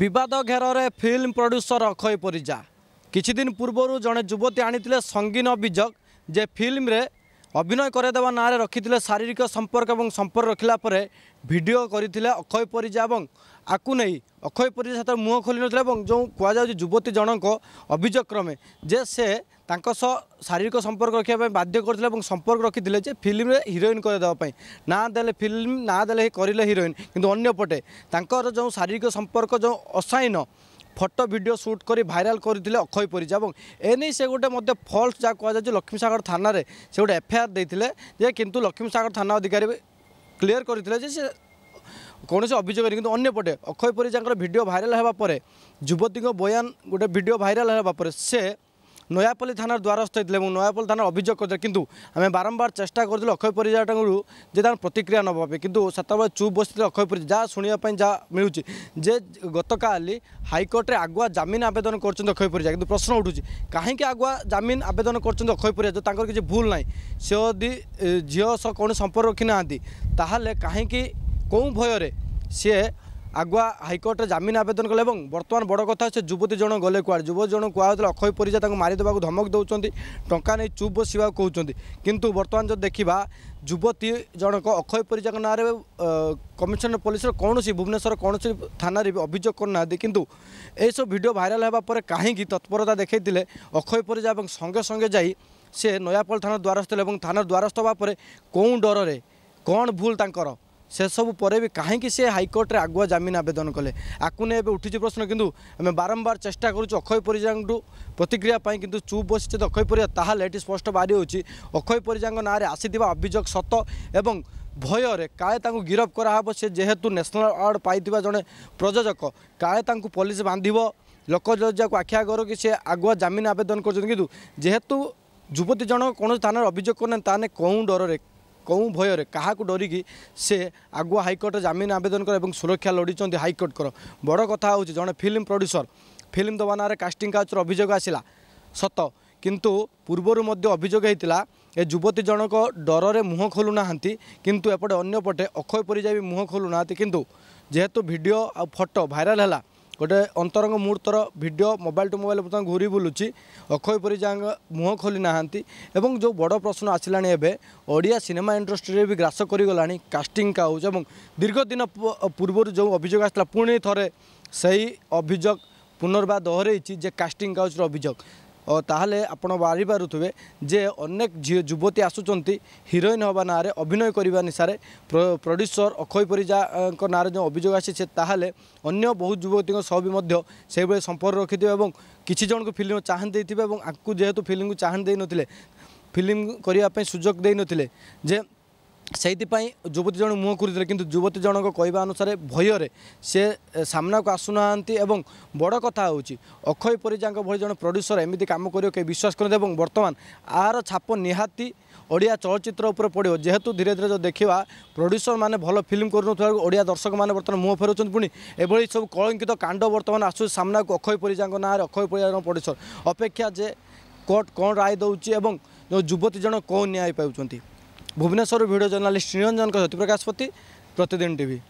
ବିବାଦ ଘେରରେ film producer ଅକ୍ଷୟ ପରିଜା କିଛିଦିନ ପୂର୍ବରୁ ଜଣେ ଯୁବତୀ ଆଣିଥିଲେ ସଙ୍ଗୀନ ଅଭିଯୋଗ ଯେ ଫିଲ୍ମରେ ଅଭିନୟ କରାଇଦେବା ନାଁରେ ରଖିଥିଲେ ଶାରୀରିକ ସମ୍ପର୍କ ଏବଂ ସମ୍ପର୍କ ରଖିଲା ପରେ ଭିଡ଼ିଓ କରିଥିଲେ ଅକ୍ଷୟ ପରିଜା ଏବଂ ଆକୁ ନେଇ ଅକ୍ଷୟ ପରିଜା ସେତେବେଳେ ମୁହଁ ଖୋଲିନଥିଲା ଏବଂ ଯେଉଁ କୁହାଯାଉଛି ଯୁବତୀ ଜଣଙ୍କ ଅଭିଯୋଗ କ୍ରମେ ଯେ ସେ ତାଙ୍କ ସହ ଶାରୀରିକ ସମ୍ପର୍କ ରଖିବା ପାଇଁ ବାଧ୍ୟ କରିଥିଲେ ଏବଂ ସମ୍ପର୍କ ରଖିଥିଲେ ଯେ ଫିଲ୍ମରେ ହିରୋଇନ୍ କରାଇଦେବା ପାଇଁ ନାଁ ଦେଲେ ଫିଲ୍ମ ନାଁ ଦେଲେ କରିଲେ ହିରୋଇନ୍ କିନ୍ତୁ ଅନ୍ୟପଟେ ତାଙ୍କର ଯେଉଁ ଶାରୀରିକ ସମ୍ପର୍କ ଯେଉଁ ଅସାଇନ ফটো ভিডিও সুট করে ভাইরাল করে অক্ষয় পরিজা এবং এনে সে গোটে মধ্যে ফল্স যা কুযাচ্ছে লক্ষ্মীসাগর থানার সে গোটে এফআইআর দিয়ে যে কিন্তু লক্ষ্মীসাগর থানা অধিকারী ক্লিয়ার করে যে সে କୌଣସି ଅଭିଯୋଗ ନାହିଁ କିନ୍ତୁ ଅନ୍ୟପଟେ ଅକ୍ଷୟ ପରିଜାଙ୍କର ଭିଡ଼ିଓ ଭାଇରାଲ୍ ହେବା ପରେ ଯୁବତୀଙ୍କ ବୟାନ ଗୋଟେ ଭିଡ଼ିଓ ଭାଇରାଲ୍ ହେବା ପରେ ସେ নয়াপল্লী থানার দ্বারস্থ হয়েছিল এবং নয়াপল্লী থানার অভিযোগ করে কিন্তু আমি বারম্বার চেষ্টা করছিল অক্ষয় পরিজা যে তার প্রতিক্রিয়া নেওয়া কিন্তু সেতবে চুপ বসিলে অক্ষয় পরিজা যা শুণবা যা মিলুচি যে গতকাল হাইকোর্টে আগুয়া জামিন আবেদন করছেন অক্ষয় পরিজা কিন্তু প্রশ্ন উঠুছে কাহিকি আগুয়া জামিন আবেদন করছেন অক্ষয় পরিজা যে তাঁর কিছু ভুল নাই সে যদি ঝিও সহ কোণ সম্পর্ক রখি না তাহলে কাহিকি কেউ ভয়রে সে আগুয়া হাইকোর্টে জামিন আবেদন কলে এবং বর্তমান বড় কথা সে যুবতী জন গলে কুয়াড়ে যুব জন কুয়া অক্ষয় পরিজা তাকে মারিদেবা ধমক দৌঁচ টঙ্কা নিয়ে চুপ বসবা কুমার কিন্তু বর্তমান যদি দেখা যুবতী জনক অক্ষয় পরিজা নাঁরে কমিশনার পুলিশের কৌশি ভুবনেশ্বর কৌশি থানার অভিযোগ করু না কিন্তু এইসব ভিডিও ভাইরাল হওয়া পরে কাহিকি তৎপরতা দেখাই অক্ষয় পরিজা এবং সঙ্গে সঙ্গে যাই সে নয়াপল থানার দ্বারস্থ হলে এবং থানার দ্বারস্থ হওয়া পরে কেউ ডরের কণ ভুল তাঁকর ସେସବୁ ପରେ ବି କାହିଁକି ସେ ହାଇକୋର୍ଟରେ ଆଗୁଆ ଜାମିନ ଆବେଦନ କଲେ ଆକୁ ନେଇ ଏବେ ଉଠିଛି ପ୍ରଶ୍ନ କିନ୍ତୁ ଆମେ ବାରମ୍ବାର ଚେଷ୍ଟା କରୁଛୁ ଅକ୍ଷୟ ପରିଜାଙ୍କଠୁ ପ୍ରତିକ୍ରିୟା ପାଇଁ କିନ୍ତୁ ଚୁପ୍ ବସିଛନ୍ତି ଅକ୍ଷୟ ପରିଜା ତାହେଲେ ଏଠି ସ୍ପଷ୍ଟ ବାହାରି ହେଉଛି ଅକ୍ଷୟ ପରିଜାଙ୍କ ନାଁରେ ଆସିଥିବା ଅଭିଯୋଗ ସତ ଏବଂ ଭୟରେ କାଳେ ତାଙ୍କୁ ଗିରଫ କରାହେବ ସେ ଯେହେତୁ ନ୍ୟାସନାଲ ଆୱାର୍ଡ଼ ପାଇଥିବା ଜଣେ ପ୍ରଯୋଜକ କାଳେ ତାଙ୍କୁ ପୋଲିସ ବାନ୍ଧିବ ଲୋକ ଯାହାକୁ ଆଖି ଆଗରୁ କି ସେ ଆଗୁଆ ଜାମିନ ଆବେଦନ କରୁଛନ୍ତି କିନ୍ତୁ ଯେହେତୁ ଯୁବତୀ ଜଣକ କୌଣସି ଥାନାରେ ଅଭିଯୋଗ କରୁନାହାନ୍ତି ତାହେଲେ କେଉଁ ଡରରେ କେଉଁ ଭୟରେ କାହାକୁ ଡରିକି ସେ ଆଗୁଆ ହାଇକୋର୍ଟ ଜାମିନ ଆବେଦନକର ଏବଂ ସୁରକ୍ଷା ଲୋଡ଼ିଛନ୍ତି ହାଇକୋର୍ଟଙ୍କର ବଡ଼ କଥା ହେଉଛି ଜଣେ ଫିଲ୍ମ ପ୍ରଡ୍ୟୁସର ଫିଲ୍ମ ଦେବା ନାଁରେ କାଷ୍ଟିଂ କାଉଚର ଅଭିଯୋଗ ଆସିଲା ସତ କିନ୍ତୁ ପୂର୍ବରୁ ମଧ୍ୟ ଅଭିଯୋଗ ହୋଇଥିଲା ଏ ଯୁବତୀ ଜଣକ ଡରରେ ମୁହଁ ଖୋଲୁନାହାନ୍ତି କିନ୍ତୁ ଏପଟେ ଅନ୍ୟପଟେ ଅକ୍ଷୟ ପରିଯାୟୀ ମୁହଁ ଖୋଲୁନାହାନ୍ତି କିନ୍ତୁ ଯେହେତୁ ଭିଡ଼ିଓ ଆଉ ଫଟୋ ଭାଇରାଲ୍ ହେଲା ଗୋଟେ ଅନ୍ତରଙ୍ଗ ମୁହୂର୍ତ୍ତର ଭିଡ଼ିଓ ମୋବାଇଲ୍ ଟୁ ମୋବାଇଲ୍ ବର୍ତ୍ତମାନ ଘୁରି ବୁଲୁଛି ଅକ୍ଷୟ ପରି ମୁହଁ ଖୋଲି ନାହାନ୍ତି ଏବଂ ଯେଉଁ ବଡ଼ ପ୍ରଶ୍ନ ଆସିଲାଣି ଏବେ ଓଡ଼ିଆ ସିନେମା ଇଣ୍ଡଷ୍ଟ୍ରିରେ ବି ଗ୍ରାସ କରିଗଲାଣି କାଷ୍ଟିଂ କାଉଚ ଏବଂ ଦୀର୍ଘ ଦିନ ପୂର୍ବରୁ ଯେଉଁ ଅଭିଯୋଗ ଆସିଥିଲା ପୁଣି ଥରେ ସେହି ଅଭିଯୋଗ ପୁନର୍ବାର ଦୋହରେଇଛି ଯେ କାଷ୍ଟିଂ କାଉଚର ଅଭିଯୋଗ ତାହେଲେ ଆପଣ ବାରିପାରୁଥିବେ ଯେ ଅନେକ ଝିଅ ଯୁବତୀ ଆସୁଛନ୍ତି ହିରୋଇନ୍ ହେବା ନାଁରେ ଅଭିନୟ କରିବା ନିଶାରେ ପ୍ରଡ୍ୟୁସର୍ ଅକ୍ଷୟ ପରିଜାଙ୍କ ନାଁରେ ଯେଉଁ ଅଭିଯୋଗ ଆସିଛି ତାହେଲେ ଅନ୍ୟ ବହୁତ ଯୁବତୀଙ୍କ ସହ ବି ମଧ୍ୟ ସେହିଭଳି ସମ୍ପର୍କ ରଖିଥିବେ ଏବଂ କିଛି ଜଣଙ୍କୁ ଫିଲ୍ମ ଚାହାନ୍ତି ଦେଇଥିବେ ଏବଂ ଆକୁ ଯେହେତୁ ଫିଲ୍ମକୁ ଚାହାନ୍ତି ଦେଇନଥିଲେ ଫିଲ୍ମ କରିବା ପାଇଁ ସୁଯୋଗ ଦେଇନଥିଲେ ଯେ ସେଇଥିପାଇଁ ଯୁବତୀ ଜଣେ ମୁହଁ ଖୋଲିଥିଲେ କିନ୍ତୁ ଯୁବତୀ ଜଣକ କହିବା ଅନୁସାରେ ଭୟରେ ସେ ସାମ୍ନାକୁ ଆସୁନାହାନ୍ତି ଏବଂ ବଡ଼ କଥା ହେଉଛି ଅକ୍ଷୟ ପରିଜାଙ୍କ ଭଳି ଜଣେ ପ୍ରଡ୍ୟୁସର ଏମିତି କାମ କରିବ କେହି ବିଶ୍ୱାସ କରନ୍ତି ଏବଂ ବର୍ତ୍ତମାନ ଆର ଛାପ ନିହାତି ଓଡ଼ିଆ ଚଳଚ୍ଚିତ୍ର ଉପରେ ପଡ଼ିବ ଯେହେତୁ ଧୀରେ ଧୀରେ ଯଦି ଦେଖିବା ପ୍ରଡ୍ୟୁସରମାନେ ଭଲ ଫିଲ୍ମ କରୁନଥିବାରୁ ଓଡ଼ିଆ ଦର୍ଶକମାନେ ବର୍ତ୍ତମାନ ମୁହଁ ଫେରୁଛନ୍ତି ପୁଣି ଏଭଳି ସବୁ କଳଙ୍କିତ କାଣ୍ଡ ବର୍ତ୍ତମାନ ଆସୁଛି ସାମ୍ନାକୁ ଅକ୍ଷୟ ପରିଜାଙ୍କ ନାଁରେ ଅକ୍ଷୟ ପରିଜାଙ୍କ ପ୍ରଡ୍ୟୁସର ଅପେକ୍ଷା ଯେ କୋର୍ଟ କ'ଣ ରାୟ ଦେଉଛି ଏବଂ ଯେଉଁ ଯୁବତୀ ଜଣକ କ'ଣ ନ୍ୟାୟ ପାଉଛନ୍ତି भुवनश्वर भिडियो जर्नालीस्ट निरञ्जनको ज्योतिप्रकाशपति प्रतिदिन टिभी.